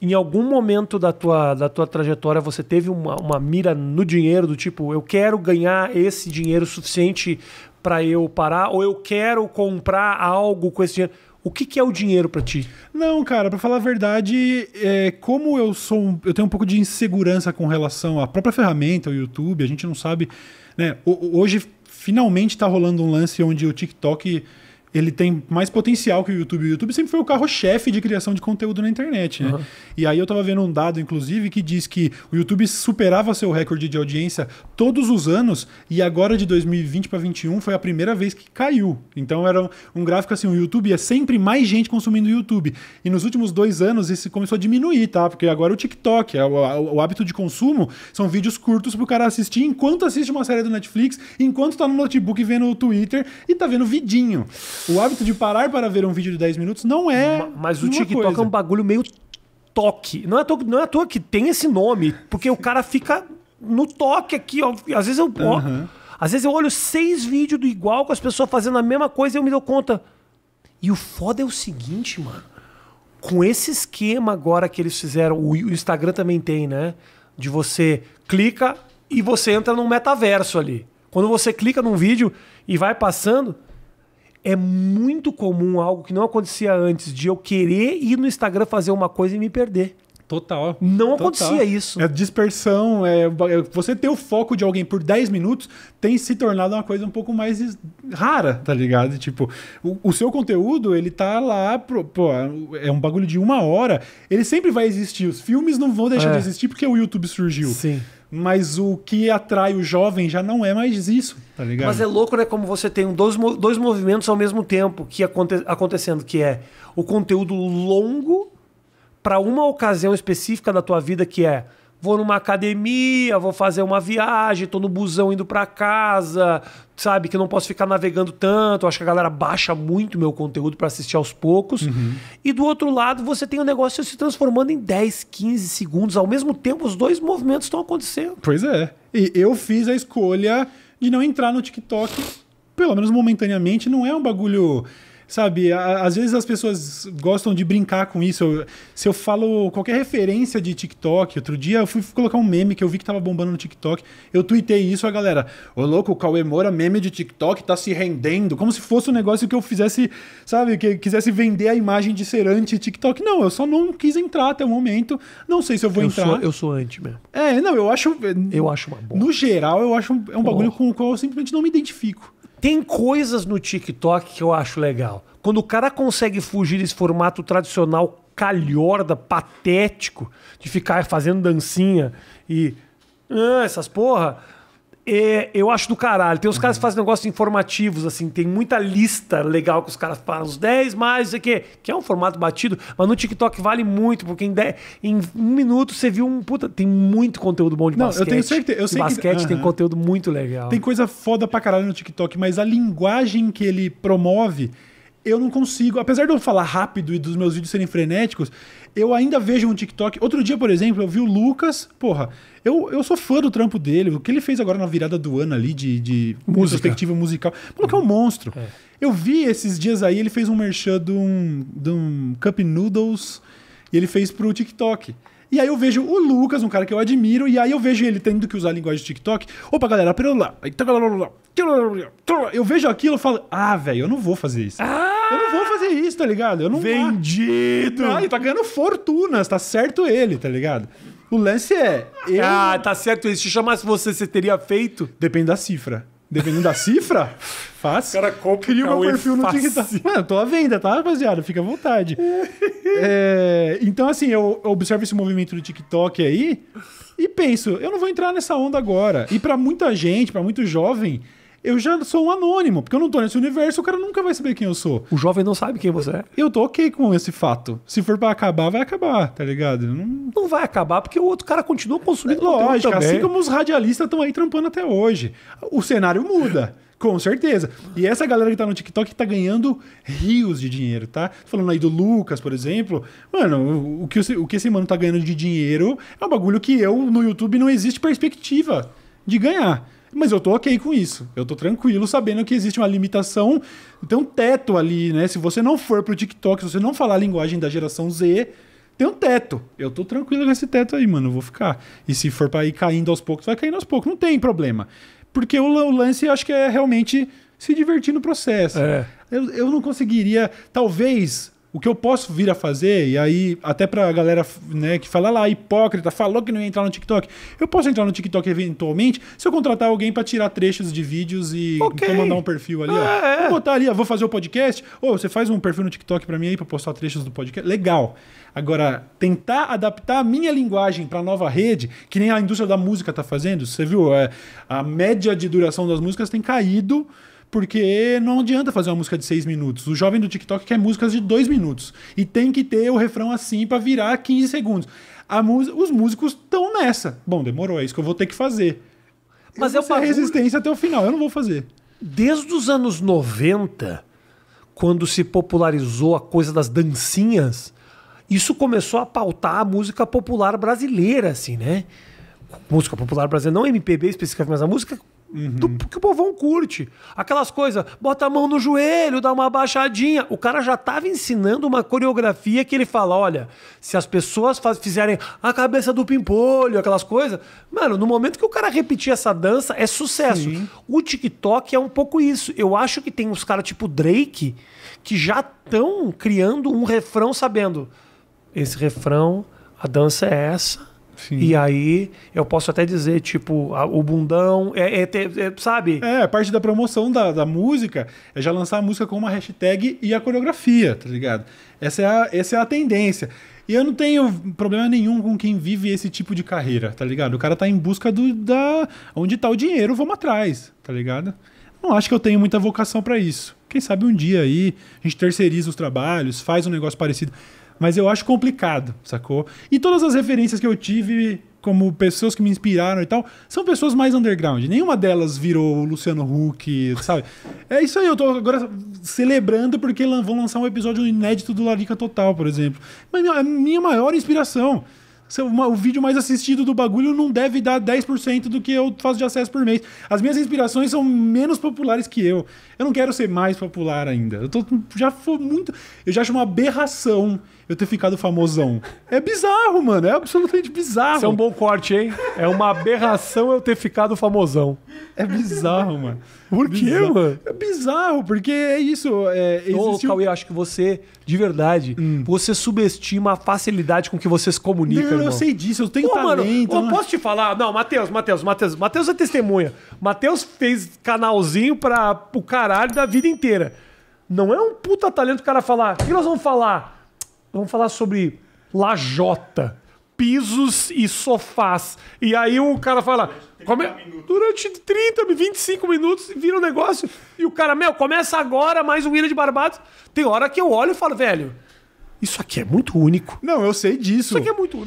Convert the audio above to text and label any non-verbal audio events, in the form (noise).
Em algum momento da tua, da tua trajetória você teve uma, uma mira no dinheiro do tipo, eu quero ganhar esse dinheiro suficiente para eu parar, ou eu quero comprar algo com esse dinheiro. O que, que, é o dinheiro para ti? Não, cara, para falar a verdade, é, como eu sou, um, eu tenho um pouco de insegurança com relação à própria ferramenta, o YouTube, a gente não sabe, né? Hoje finalmente está rolando um lance onde o TikTok ele tem mais potencial que o YouTube. O YouTube sempre foi o carro-chefe de criação de conteúdo na internet, né? Uhum. E aí eu tava vendo um dado, inclusive, que diz que o YouTube superava seu recorde de audiência todos os anos e agora de 2020 para 2021 foi a primeira vez que caiu. Então era um gráfico assim, o YouTube é sempre mais gente consumindo o YouTube. E nos últimos dois anos isso começou a diminuir, tá? Porque agora o TikTok, é o, o hábito de consumo, são vídeos curtos pro cara assistir enquanto assiste uma série do Netflix, enquanto tá no notebook vendo o Twitter e tá vendo vidinho. O hábito de parar para ver um vídeo de 10 minutos não é. Mas, mas o TikTok coisa. é um bagulho meio toque. Não é, to não é à toa que tem esse nome, porque o cara fica no toque aqui, ó. Às vezes eu. Uhum. Às vezes eu olho seis vídeos do igual com as pessoas fazendo a mesma coisa e eu me dou conta. E o foda é o seguinte, mano. Com esse esquema agora que eles fizeram, o Instagram também tem, né? De você clica e você entra num metaverso ali. Quando você clica num vídeo e vai passando, é muito comum algo que não acontecia antes de eu querer ir no Instagram fazer uma coisa e me perder. Total. Não Total. acontecia isso. É dispersão, é, é você ter o foco de alguém por 10 minutos tem se tornado uma coisa um pouco mais rara, tá ligado? Tipo, o, o seu conteúdo, ele tá lá, pro, pô, é um bagulho de uma hora, ele sempre vai existir. Os filmes não vão deixar é. de existir porque o YouTube surgiu. Sim. Mas o que atrai o jovem já não é mais isso, tá ligado? Mas é louco, né? Como você tem dois, dois movimentos ao mesmo tempo que aconte, acontecendo, que é o conteúdo longo para uma ocasião específica da tua vida, que é vou numa academia, vou fazer uma viagem, tô no busão indo para casa, sabe? Que não posso ficar navegando tanto. Acho que a galera baixa muito meu conteúdo para assistir aos poucos. Uhum. E do outro lado, você tem o um negócio se transformando em 10, 15 segundos. Ao mesmo tempo, os dois movimentos estão acontecendo. Pois é. E eu fiz a escolha de não entrar no TikTok, pelo menos momentaneamente. Não é um bagulho Sabe, às vezes as pessoas gostam de brincar com isso. Eu, se eu falo qualquer referência de TikTok, outro dia eu fui colocar um meme que eu vi que tava bombando no TikTok, eu tuitei isso, a galera, ô louco, o Cauê Moura, meme de TikTok, tá se rendendo, como se fosse um negócio que eu fizesse, sabe, que quisesse vender a imagem de ser anti-TikTok. Não, eu só não quis entrar até o momento, não sei se eu vou eu entrar. Sou, eu sou anti mesmo. É, não, eu acho... Eh, eu acho uma boa. No geral, eu acho um, é um oh. bagulho com o qual eu simplesmente não me identifico. Tem coisas no TikTok que eu acho legal. Quando o cara consegue fugir desse formato tradicional calhorda, patético, de ficar fazendo dancinha e ah, essas porra, é, eu acho do caralho. Tem os uhum. caras que uhum. fazem negócios informativos, assim, tem muita lista legal que os caras fazem os 10 mais, sei que, que é um formato batido, mas no TikTok vale muito, porque em, 10, em um minuto você viu um. Puta, tem muito conteúdo bom de Não, basquete. Eu tenho certeza. Eu sei basquete que, uhum. tem conteúdo muito legal. Tem coisa foda pra caralho no TikTok, mas a linguagem que ele promove eu não consigo. Apesar de eu falar rápido e dos meus vídeos serem frenéticos, eu ainda vejo um TikTok. Outro dia, por exemplo, eu vi o Lucas. Porra, eu, eu sou fã do trampo dele. O que ele fez agora na virada do ano ali de, de perspectiva musical. Porque é um monstro. É. Eu vi esses dias aí, ele fez um merchan de um, de um Cup Noodles e ele fez pro TikTok. E aí eu vejo o Lucas, um cara que eu admiro, e aí eu vejo ele tendo que usar a linguagem do TikTok. Opa, galera, pera tá, lá. Eu vejo aquilo e falo, ah, velho, eu não vou fazer isso. Ah! Eu não vou fazer isso, tá ligado? Eu não Vendido! Ah, ele tá ganhando fortunas, tá certo ele, tá ligado? O lance é. Eu... Ah, tá certo isso. Se chamasse você, você teria feito? Depende da cifra. Dependendo da cifra, fácil. O cara compra o meu perfil no TikTok. Mano, tô à venda, tá, rapaziada? Fica à vontade. (laughs) é, então, assim, eu observo esse movimento do TikTok aí e penso, eu não vou entrar nessa onda agora. E para muita gente, para muito jovem, eu já sou um anônimo, porque eu não tô nesse universo, o cara nunca vai saber quem eu sou. O jovem não sabe quem você é. Eu tô ok com esse fato. Se for para acabar, vai acabar, tá ligado? Não... não vai acabar, porque o outro cara continua consumindo é, Lógico, assim como os radialistas estão aí trampando até hoje. O cenário muda. Com certeza. E essa galera que tá no TikTok tá ganhando rios de dinheiro, tá? Falando aí do Lucas, por exemplo. Mano, o que, o que esse mano tá ganhando de dinheiro é um bagulho que eu, no YouTube, não existe perspectiva de ganhar. Mas eu tô ok com isso. Eu tô tranquilo sabendo que existe uma limitação, tem um teto ali, né? Se você não for pro TikTok, se você não falar a linguagem da geração Z, tem um teto. Eu tô tranquilo com esse teto aí, mano. Eu vou ficar. E se for pra ir caindo aos poucos, vai caindo aos poucos. Não tem problema. Porque o lance acho que é realmente se divertir no processo. É. Eu, eu não conseguiria. Talvez o que eu posso vir a fazer, e aí, até pra galera né, que fala lá, hipócrita, falou que não ia entrar no TikTok. Eu posso entrar no TikTok eventualmente se eu contratar alguém para tirar trechos de vídeos e okay. mandar um perfil ali, é, é, Vou botar ali, ó, vou fazer o podcast. Ou você faz um perfil no TikTok para mim aí pra postar trechos do podcast. Legal. Agora, tentar adaptar a minha linguagem pra nova rede, que nem a indústria da música tá fazendo, você viu? É, a média de duração das músicas tem caído. Porque não adianta fazer uma música de seis minutos. O jovem do TikTok quer músicas de dois minutos. E tem que ter o refrão assim para virar 15 segundos. Música, os músicos estão nessa. Bom, demorou, é isso que eu vou ter que fazer. Mas eu é uma resistência até o final, eu não vou fazer. Desde os anos 90, quando se popularizou a coisa das dancinhas, isso começou a pautar a música popular brasileira, assim, né? Música popular brasileira, não MPB especificamente, mas a música Uhum. Do que o povão curte. Aquelas coisas, bota a mão no joelho, dá uma baixadinha. O cara já estava ensinando uma coreografia que ele fala: olha, se as pessoas faz, fizerem a cabeça do pimpolho, aquelas coisas. Mano, no momento que o cara repetir essa dança, é sucesso. Sim. O TikTok é um pouco isso. Eu acho que tem uns caras tipo Drake que já estão criando um refrão sabendo. Esse refrão, a dança é essa Sim. E aí eu posso até dizer, tipo, a, o bundão, é, é, é, sabe? É, parte da promoção da, da música é já lançar a música com uma hashtag e a coreografia, tá ligado? Essa é a, essa é a tendência. E eu não tenho problema nenhum com quem vive esse tipo de carreira, tá ligado? O cara tá em busca do da onde tá o dinheiro, vamos atrás, tá ligado? Não acho que eu tenho muita vocação para isso. Quem sabe um dia aí a gente terceiriza os trabalhos, faz um negócio parecido. Mas eu acho complicado, sacou? E todas as referências que eu tive como pessoas que me inspiraram e tal, são pessoas mais underground. Nenhuma delas virou Luciano Huck, sabe? É isso aí, eu tô agora celebrando porque vão lançar um episódio inédito do Larica Total, por exemplo. Mas a é minha maior inspiração. O vídeo mais assistido do bagulho não deve dar 10% do que eu faço de acesso por mês. As minhas inspirações são menos populares que eu. Eu não quero ser mais popular ainda. Eu tô, já foi muito. Eu já acho uma aberração eu ter ficado famosão. É bizarro, mano. É absolutamente bizarro. Isso é um bom corte, hein? É uma aberração eu ter ficado famosão. É bizarro, mano. Por quê, bizarro. mano? É bizarro, porque é isso. É, existiu... Ô, Cauê, acho que você, de verdade, hum. você subestima a facilidade com que você se comunica, Não, irmão. eu sei disso. Eu tenho Pô, talento. Mano, eu posso te falar? Não, Matheus, Matheus, Matheus. Matheus é testemunha. Matheus fez canalzinho pra o caralho da vida inteira. Não é um puta talento o cara falar. O que nós vamos falar? Vamos falar sobre lajota, pisos e sofás. E aí o cara fala. Come... Durante 30, 25 minutos vira um negócio. E o cara, meu, começa agora mais um Ilha de Barbados. Tem hora que eu olho e falo, velho, isso aqui é muito único. Não, eu sei disso. Isso aqui é muito único.